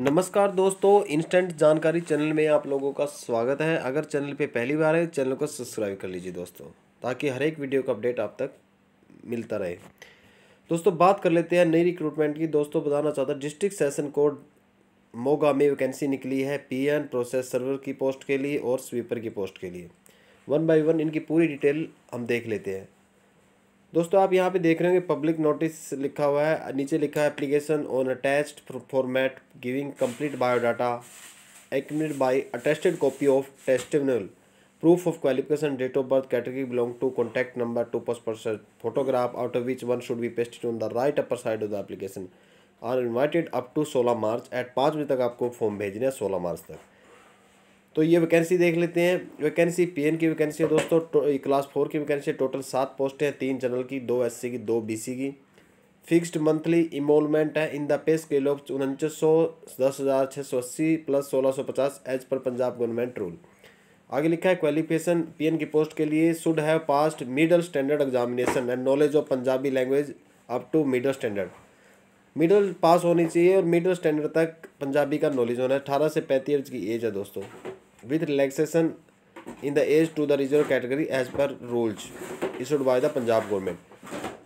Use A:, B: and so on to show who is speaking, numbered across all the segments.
A: नमस्कार दोस्तों इंस्टेंट जानकारी चैनल में आप लोगों का स्वागत है अगर चैनल पे पहली बार है चैनल को सब्सक्राइब कर लीजिए दोस्तों ताकि हर एक वीडियो का अपडेट आप तक मिलता रहे दोस्तों बात कर लेते हैं नई रिक्रूटमेंट की दोस्तों बताना चाहता हूँ डिस्ट्रिक्ट सेशन कोड मोगा में वैकेंसी निकली है पी प्रोसेस सर्वर की पोस्ट के लिए और स्वीपर की पोस्ट के लिए वन बाई वन इनकी पूरी डिटेल हम देख लेते हैं दोस्तों आप यहाँ पे देख रहे होंगे पब्लिक नोटिस लिखा हुआ है नीचे लिखा है application on attached format giving complete biodata accompanied by attested copy of testimonial proof of qualification date of birth category belong to contact number two पर्स person photograph out of which one should be pasted on the right upper side of the application are invited up to सोलह March eight पाँच बजे तक आपको form भेजना है सोलह मार्च तक तो ये वैकेंसी देख लेते हैं वैकेंसी पीएन की वैकेंसी है दोस्तों तो, क्लास फोर की वैकेंसी है टोटल सात पोस्ट है तीन जनरल की दो एससी की दो बीसी की फिक्स्ड मंथली इमोलमेंट है in the pay scale of उनचास सौ दस हज़ार छः सौ अस्सी प्लस सोलह सौ पचास as per Punjab government rule आगे लिखा है क्वालिफिकेशन पीएन की पोस्ट के लिए should have passed middle standard examination and knowledge of Punjabi language up to middle standard middle pass होनी चाहिए और मिडल स्टैंडर्ड तक पंजाबी का नॉलेज होना है अठारह से पैंतीस की एज है दोस्तों with relaxation in the age to the reserve category as per rules issued by the Punjab government.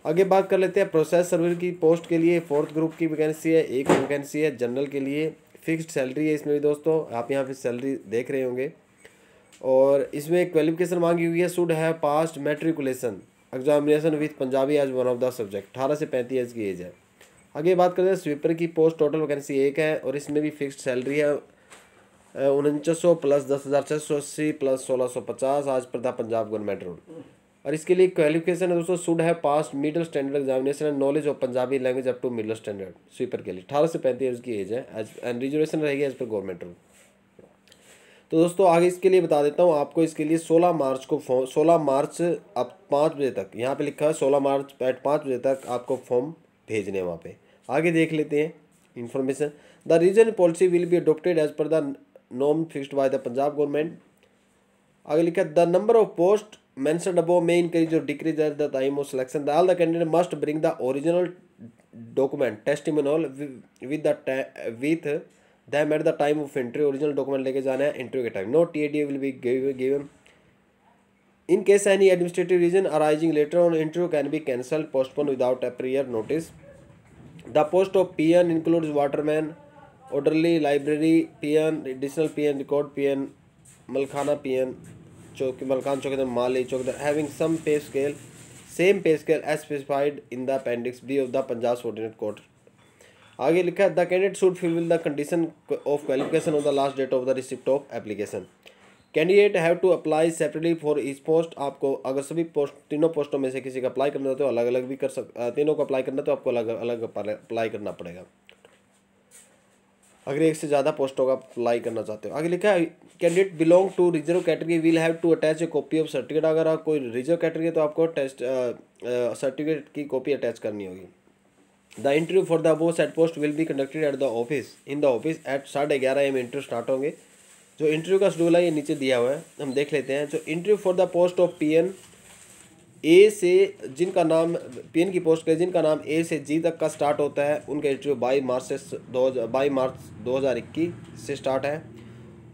A: आगे बात कर लेते हैं प्रोसेस सर्वर की पोस्ट के लिए फोर्थ ग्रुप की वैकेंसी है एक वैकेंसी है जनरल के लिए फिक्स्ड सैलरी है इसमें भी दोस्तों आप यहाँ पे सैलरी देख रहे होंगे और इसमें क्वालिफिकेशन मांगी हुई है should have passed matriculation examination with Punjabi as one of the subject अठारह से पैंतीस की एज है आगे बात करते हैं स्वीपर की पोस्ट टोटल वैकेंसी एक है और इसमें भी फिक्स्ड सैलरी है उनचास सौ प्लस दस हज़ार छः सौ अस्सी प्लस सोलह सौ पचास आज प्रदा पंजाब गवर्नमेंट रोड और इसके लिए क्वालिफिकेशन है दोस्तों should have pass middle standard examination and knowledge of Punjabi language up to middle standard sweeper के लिए अठारह से पैंतीस ईयर्स की एज है एज एंड रिजर्वेशन रहेगी एज पर गवर्नमेंट रूल तो दोस्तों आगे इसके लिए बता देता हूँ आपको इसके लिए सोलह मार्च को फॉर्म सोलह मार्च अब पाँच बजे तक यहाँ पर लिखा है सोलह मार्च एट पाँच बजे तक आपको फॉर्म भेजने हैं वहाँ पर आगे देख लेते हैं information the reason policy will be adopted as per the नोम fixed by the Punjab government आगे लिखा the number of post mentioned above may increase और decrease at the time of selection दल the candidate must bring the original document testimonial with the with them at the time of interview original document लेके जाना है interview के time no T A D will be given in case any administrative reason arising letter on interview can be cancel postpone without a prior notice the post of P N includes waterman orderly library PN additional PN record PN मलखाना PN चौकी मलखान चौकीदार माली चौकीदार having same pay scale same pay scale as specified in the appendix B of the Punjab subordinate court आगे लिखा है the candidate should fill the condition of qualification of the last date of the receipt of application candidate have to apply separately for इस post आपको अगर सभी post तीनों पोस्टों में से किसी का अप्लाई करना तो अलग अलग भी कर सक तीनों को अप्लाई करना तो आपको अलग अलग अप्लाई करना पड़ेगा अगर एक से ज़्यादा पोस्टों का अप्लाई करना चाहते हो आगे लिखा है candidate belong to reserve category will have to attach a copy of certificate अगर आप कोई रिजर्व कैटेगरी है तो आपको टेस्ट सर्टिफिकेट की कॉपी अटैच करनी होगी द इंटरव्यू फॉर द वो set post will be conducted at the office in the office at साढ़े ग्यारह एम इंटरव्यू स्टार्ट होंगे जो इंटरव्यू का शेड्यूल है ये नीचे दिया हुआ है हम देख लेते हैं जो interview for the post of P N A से जिनका नाम पी की पोस्ट के जिनका नाम ए से जी तक का स्टार्ट होता है उनका इंटरव्यू बाई मार्च से दो बाई मार्च दो हज़ार इक्कीस से स्टार्ट है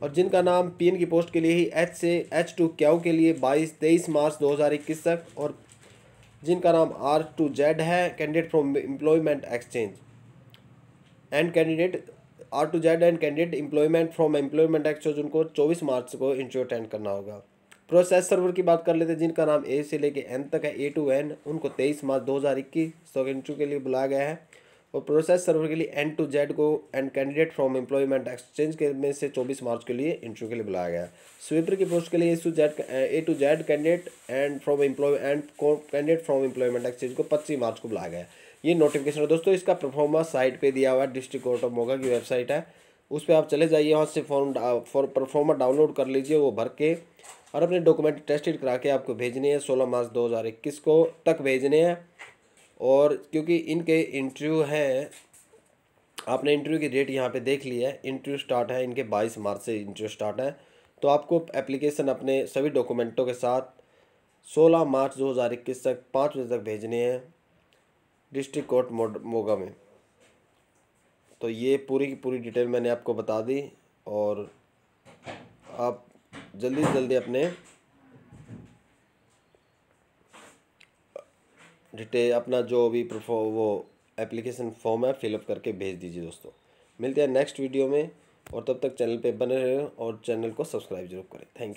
A: और जिनका नाम पी की पोस्ट के लिए ही एच से एच टू क्याऊ के लिए बाईस तेईस मार्च दो हज़ार इक्कीस तक और जिनका नाम आर टू जेड है candidate from employment exchange and candidate R to Z and candidate employment from employment exchange उनको चौबीस मार्च को इंटरव्यू अटेंड करना होगा प्रोसेस सर्वर की बात कर लेते हैं जिनका नाम ए से लेके एन तक है ए टू एन उनको तेईस मार्च दो हज़ार इक्कीस सौ के लिए बुलाया गया है और प्रोसेस सर्वर के लिए एन टू जेड को and candidate from employment exchange के में से चौबीस मार्च के लिए इंटरव्यू के लिए बुलाया गया स्वीपर की पोस्ट के लिए A to Z A to Z candidate and from employ and candidate from employment exchange को पच्चीस मार्च को बुलाया गया ये नोटिफिकेशन है दोस्तों इसका परफॉर्मा साइट पर दिया हुआ है डिस्ट्रिक्ट कोर्ट ऑफ मोगा की वेबसाइट है उस पर आप चले जाइए वहाँ से फॉर्म फॉर परफॉर्मा डाउनलोड कर लीजिए वो भर के और अपने डॉक्यूमेंट टेस्टेड करा के आपको भेजने हैं सोलह मार्च दो हज़ार इक्कीस को तक भेजने हैं और क्योंकि इनके इंटरव्यू हैं आपने इंटरव्यू की डेट यहाँ पे देख ली है इंटरव्यू स्टार्ट है इनके बाईस मार्च से इंटरव्यू स्टार्ट है तो आपको एप्लीकेशन अपने सभी डॉक्यूमेंटों के साथ सोलह मार्च दो हज़ार इक्कीस तक पाँच बजे तक भेजने हैं डिस्ट्रिक्ट कोर्ट मोगा में तो ये पूरी की पूरी डिटेल मैंने आपको बता दी और आप जल्दी से जल्दी अपने डिटेल अपना जो भी वो एप्लीकेशन फॉर्म है फिलअप करके भेज दीजिए दोस्तों मिलते हैं नेक्स्ट वीडियो में और तब तक चैनल पे बने रहें और चैनल को सब्सक्राइब जरूर करें थैंक यू